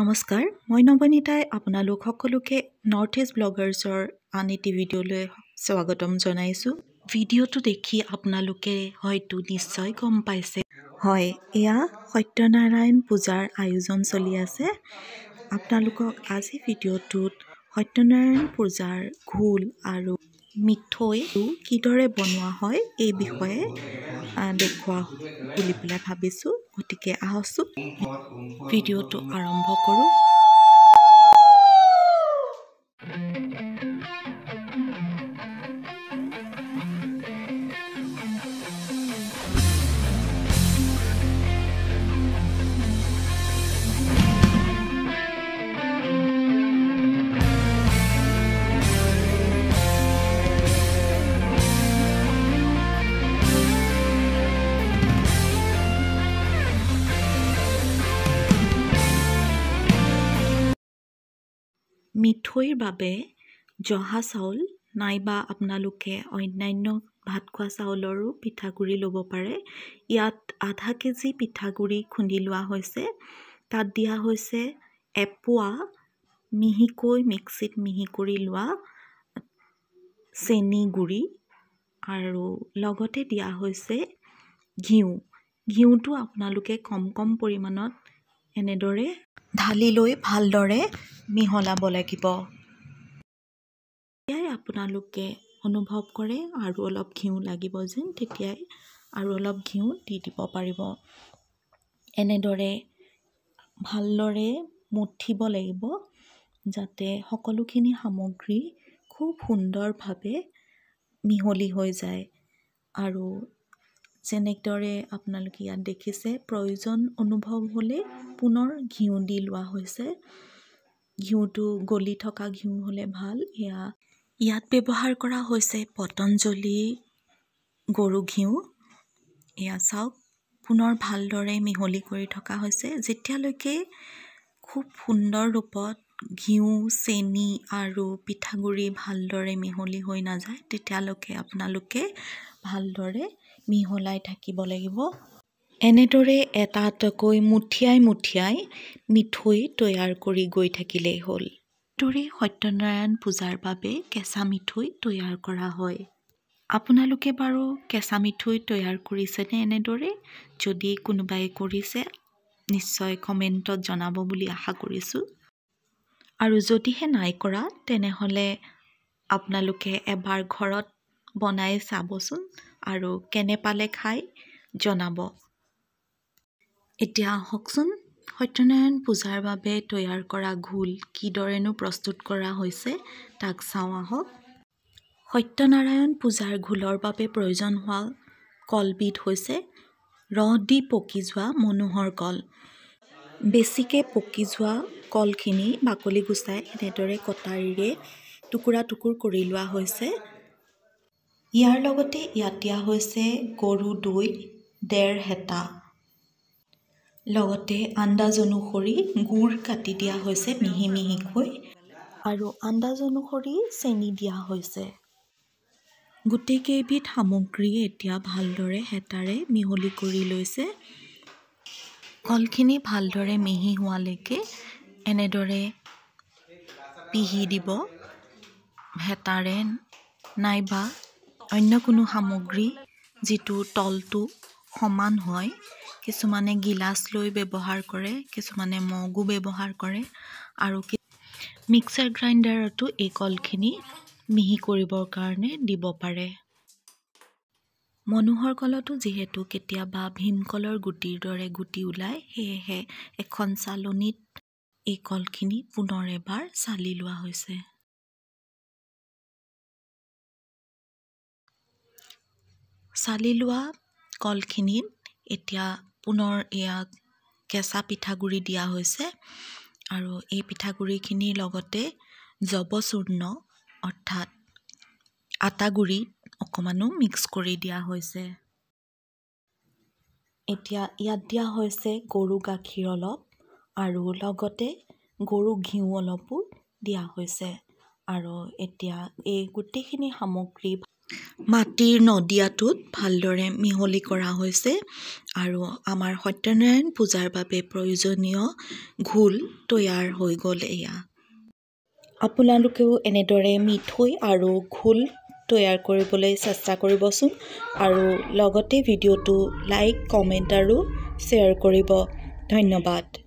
নমস্কাৰ মই নৱনীতাই আপোনালোক সকলোকে নৰ্থ ইষ্ট ব্লগাৰ্ছৰ আন এটি ভিডিঅ'লৈ স্বাগতম জনাইছোঁ ভিডিঅ'টো দেখি আপোনালোকে হয়তো নিশ্চয় গম পাইছে হয় এয়া সত্যনাৰায়ণ পূজাৰ আয়োজন চলি আছে আপোনালোকক আজি ভিডিঅ'টোত সত্যনাৰায়ণ পূজাৰ ঘোল আৰু মিঠৈ কিদৰে বনোৱা হয় এই বিষয়ে দেখুৱা বুলি পেলাই ভাবিছোঁ গতিকে আহকচোন ভিডিঅ'টো আৰম্ভ কৰোঁ মিঠৈৰ বাবে জহা চাউল নাইবা আপোনালোকে অন্যান্য ভাত খোৱা চাউলৰো পিঠাগুড়ি ল'ব পাৰে ইয়াত আধা কেজি পিঠাগুড়ি খুন্দি লোৱা হৈছে তাত দিয়া হৈছে এপোৱা মিহিকৈ মিক্সিত মিহি কৰি লোৱা চেনী গুড়ি আৰু লগতে দিয়া হৈছে ঘিউ ঘিউটো আপোনালোকে কম কম পৰিমাণত এনেদৰে ঢালি লৈ ভালদৰে মিহলাব লাগিব তেতিয়াই আপোনালোকে অনুভৱ কৰে আৰু অলপ ঘিউ লাগিব যেন তেতিয়াই আৰু অলপ ঘিউ দি দিব পাৰিব এনেদৰে ভালদৰে মঠিব লাগিব যাতে সকলোখিনি সামগ্ৰী খুব সুন্দৰভাৱে মিহলি হৈ যায় আৰু যেনেদৰে আপোনালোকে ইয়াত দেখিছে প্ৰয়োজন অনুভৱ হ'লে পুনৰ ঘিউ দি লোৱা হৈছে ঘিউটো গলি থকা ঘিউ হ'লে ভাল এয়া ইয়াত ব্যৱহাৰ কৰা হৈছে পতঞ্জলি গৰু ঘিউ এয়া চাওক পুনৰ ভালদৰে মিহলি কৰি থকা হৈছে যেতিয়ালৈকে খুব সুন্দৰ ৰূপত ঘিউ চেনি আৰু পিঠাগুড়ি ভালদৰে মিহলি হৈ নাযায় তেতিয়ালৈকে আপোনালোকে ভালদৰে মিহলাই থাকিব লাগিব এনেদৰে এটা এটাকৈ মুঠিয়াই মুঠিয়াই মিঠৈ তৈয়াৰ কৰি গৈ থাকিলেই হ'ল দৰে সত্যনাৰায়ণ পূজাৰ বাবে কেঁচা মিঠৈ তৈয়াৰ কৰা হয় আপোনালোকে বাৰু কেঁচা মিঠৈ তৈয়াৰ কৰিছেনে এনেদৰে যদি কোনোবাই কৰিছে নিশ্চয় কমেণ্টত জনাব বুলি আশা কৰিছোঁ আৰু যদিহে নাই কৰা তেনেহ'লে আপোনালোকে এবাৰ ঘৰত বনাই চাবচোন আৰু কেনে পালে খাই জনাব এতিয়া আহকচোন সত্যনাৰায়ণ পূজাৰ বাবে তৈয়াৰ কৰা ঘোল কিদৰেনো প্ৰস্তুত কৰা হৈছে তাক চাওঁ আহক সত্যনাৰায়ণ পূজাৰ ঘোলৰ বাবে প্ৰয়োজন হোৱা কলবিধ হৈছে ৰহ দি পকি যোৱা মনোহৰ কল বেছিকৈ পকি যোৱা কলখিনি বাকলি গুচাই এনেদৰে কটাৰীৰে টুকুৰা টুকুৰ কৰি লোৱা হৈছে ইয়াৰ লগতে ইয়াত দিয়া হৈছে গৰু দৈ ডেৰ হেতা লগতে আন্দাজ অনুসৰি গুড় কাটি দিয়া হৈছে মিহি মিহিকৈ আৰু আন্দাজ অনুসৰি চেনি দিয়া হৈছে গোটেইকেইবিধ সামগ্ৰী এতিয়া ভালদৰে হেতাৰে মিহলি কৰি লৈছে কলখিনি ভালদৰে মিহি হোৱালৈকে এনেদৰে পিহি দিব হেতাৰে নাইবা অন্য কোনো সামগ্ৰী যিটো তলটো সমান হয় কিছুমানে গিলাচ লৈ ব্যৱহাৰ কৰে কিছুমানে মগো ব্যৱহাৰ কৰে আৰু মিক্সাৰ গ্ৰাইণ্ডাৰতো এই কলখিনি মিহি কৰিবৰ কাৰণে দিব পাৰে মনোহৰ কলতো যিহেতু কেতিয়াবা ভীমকলৰ গুটিৰ দৰে গুটি ওলায় সেয়েহে এখন চালনীত এই কলখিনি পুনৰ এবাৰ চালি লোৱা হৈছে চালি লোৱা কলখিনিত এতিয়া পুনৰ ইয়াক কেঁচা পিঠাগুড়ি দিয়া হৈছে আৰু এই পিঠাগুড়িখিনিৰ লগতে জবচূৰ্ণ অৰ্থাৎ আটাগুড়ি অকণমানো মিক্স কৰি দিয়া হৈছে এতিয়া ইয়াত দিয়া হৈছে গৰু গাখীৰ অলপ আৰু লগতে গৰু ঘিউ অলপো দিয়া হৈছে আৰু এতিয়া এই গোটেইখিনি সামগ্ৰী মাটিৰ নদিয়াটোত ভালদৰে মিহলি কৰা হৈছে আৰু আমাৰ সত্যনাৰায়ণ পূজাৰ বাবে প্ৰয়োজনীয় ঘোল তৈয়াৰ হৈ গ'ল এয়া আপোনালোকেও এনেদৰে মিঠৈ আৰু ঘোল তৈয়াৰ কৰিবলৈ চেষ্টা কৰিবচোন আৰু লগতে ভিডিঅ'টো লাইক কমেণ্ট আৰু শ্বেয়াৰ কৰিব ধন্যবাদ